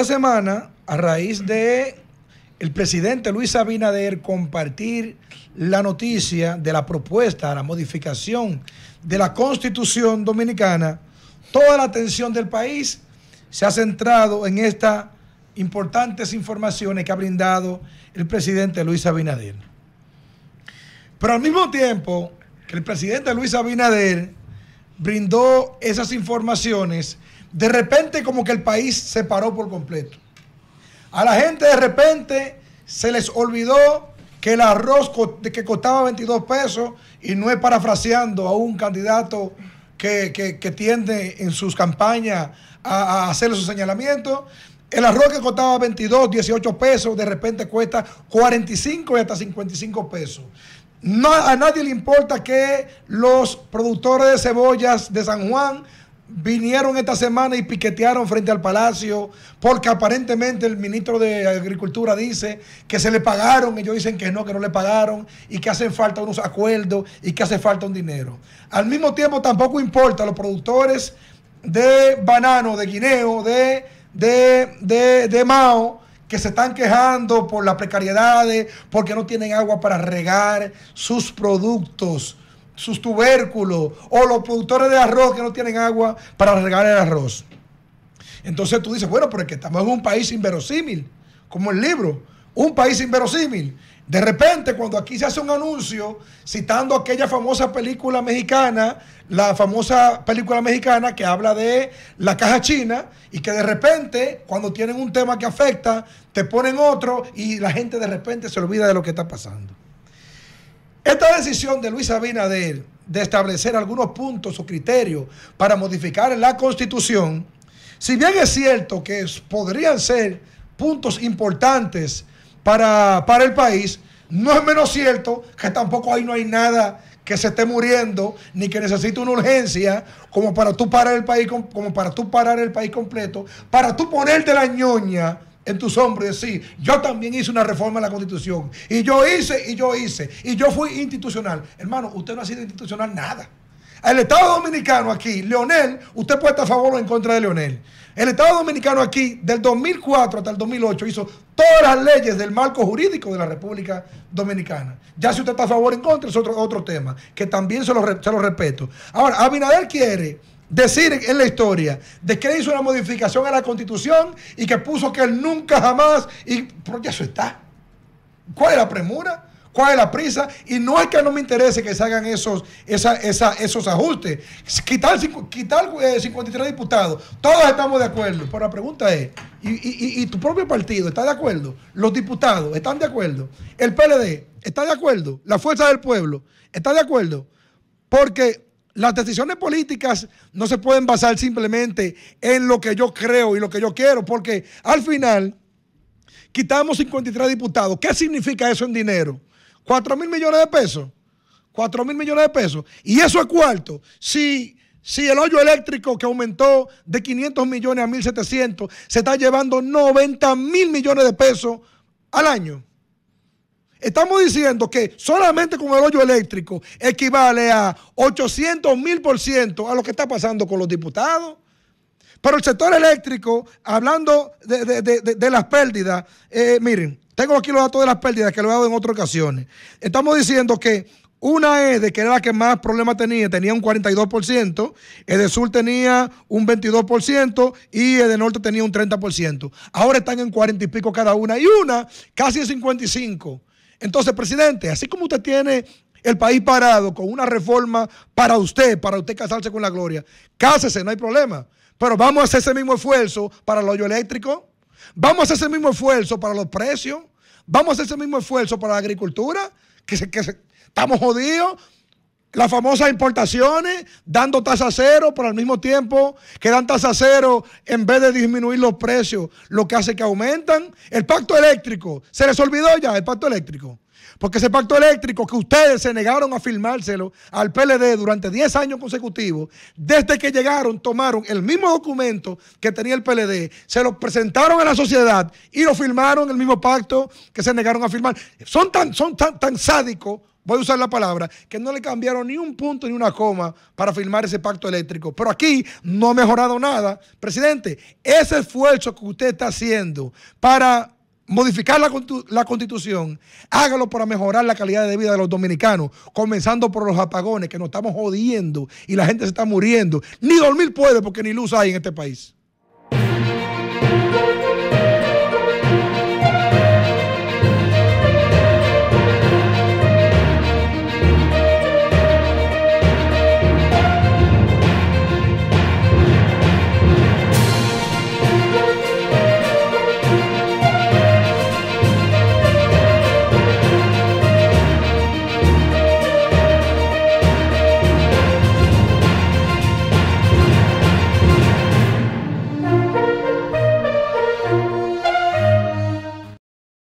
esta semana, a raíz de el presidente Luis Abinader compartir la noticia de la propuesta, la modificación de la constitución dominicana, toda la atención del país se ha centrado en estas importantes informaciones que ha brindado el presidente Luis Abinader. Pero al mismo tiempo que el presidente Luis Abinader brindó esas informaciones, de repente como que el país se paró por completo. A la gente de repente se les olvidó que el arroz que costaba 22 pesos, y no es parafraseando a un candidato que, tiende en sus campañas a, hacerle su señalamiento. el arroz que costaba 22, 18 pesos, de repente cuesta 45 y hasta 55 pesos a nadie le importa que los productores de cebollas de San Juan vinieron esta semana y piquetearon frente al palacio, porque aparentemente el ministro de Agricultura dice que se le pagaron, ellos dicen que no, que no le pagaron, y que hacen falta unos acuerdos y que hace falta un dinero. Al mismo tiempo tampoco importa a los productores de banano, de guineo, de, de, de, de mao, que se están quejando por las precariedades, porque no tienen agua para regar sus productos, sus tubérculos, o los productores de arroz que no tienen agua para regar el arroz. Entonces tú dices, bueno, porque estamos en un país inverosímil, como el libro un país inverosímil. De repente, cuando aquí se hace un anuncio citando aquella famosa película mexicana, la famosa película mexicana que habla de la caja china, y que de repente, cuando tienen un tema que afecta, te ponen otro y la gente de repente se olvida de lo que está pasando. Esta decisión de Luis Abinader de establecer algunos puntos o criterios para modificar la constitución, si bien es cierto que podrían ser puntos importantes, para, el país, no es menos cierto que tampoco ahí no hay nada que se esté muriendo, ni que necesite una urgencia, como para tú parar el país, como para tú parar el país completo, para tú ponerte la ñoña en tus hombros y decir, yo también hice una reforma a la constitución, y yo hice, y yo hice, y yo fui institucional. Hermano, usted no ha sido institucional nada. El Estado Dominicano aquí, Leonel, usted puede estar a favor o en contra de Leonel. El Estado Dominicano aquí, del 2004 hasta el 2008, hizo todas las leyes del marco jurídico de la República Dominicana. Ya si usted está a favor o en contra, es otro, otro tema, que también se lo, respeto. Ahora, Abinader quiere decir en la historia de que hizo una modificación a la Constitución y que puso que él nunca jamás, y ya eso está. ¿Cuál es la premura? ¿Cuál es la prisa? Y no es que no me interese que se hagan esos, esos ajustes. Quitar, quitar 53 eh, diputados. Todos estamos de acuerdo. Pero la pregunta es, ¿y, y tu propio partido está de acuerdo? ¿Los diputados están de acuerdo? ¿El PLD está de acuerdo? ¿La fuerza del pueblo está de acuerdo? Porque las decisiones políticas no se pueden basar simplemente en lo que yo creo y lo que yo quiero. Porque al final... Quitamos 53 diputados. ¿Qué significa eso en dinero? 4 mil millones de pesos. 4 mil millones de pesos. Y eso es cuarto. Si, si el hoyo eléctrico que aumentó de 500 millones a 1.700 se está llevando 90 mil millones de pesos al año. Estamos diciendo que solamente con el hoyo eléctrico equivale a 800 mil por ciento a lo que está pasando con los diputados. Pero el sector eléctrico, hablando de, las pérdidas, eh, miren, tengo aquí los datos de las pérdidas que lo he dado en otras ocasiones. Estamos diciendo que una e, de que era la que más problemas tenía, tenía un 42%, e de Sur tenía un 22% y e de Norte tenía un 30%. Ahora están en 40 y pico cada una y una casi en 55. Entonces, presidente, así como usted tiene el país parado con una reforma para usted, para usted casarse con la gloria, cásese, no hay problema. Pero vamos a hacer ese mismo esfuerzo para el hoyo eléctrico, vamos a hacer ese mismo esfuerzo para los precios. Vamos a hacer ese mismo esfuerzo para la agricultura, que, que estamos jodidos. Las famosas importaciones, dando tasa cero, pero al mismo tiempo que dan tasa cero en vez de disminuir los precios, lo que hace que aumentan. El pacto eléctrico, ¿se les olvidó ya el pacto eléctrico? Porque ese pacto eléctrico que ustedes se negaron a firmárselo al PLD durante 10 años consecutivos, desde que llegaron, tomaron el mismo documento que tenía el PLD, se lo presentaron a la sociedad y lo firmaron el mismo pacto que se negaron a firmar. Son tan, son tan, tan sádicos voy a usar la palabra, que no le cambiaron ni un punto ni una coma para firmar ese pacto eléctrico. Pero aquí no ha mejorado nada. Presidente, ese esfuerzo que usted está haciendo para modificar la, la, constitución, hágalo para mejorar la calidad de vida de los dominicanos, comenzando por los apagones que nos estamos jodiendo y la gente se está muriendo. Ni dormir puede porque ni luz hay en este país.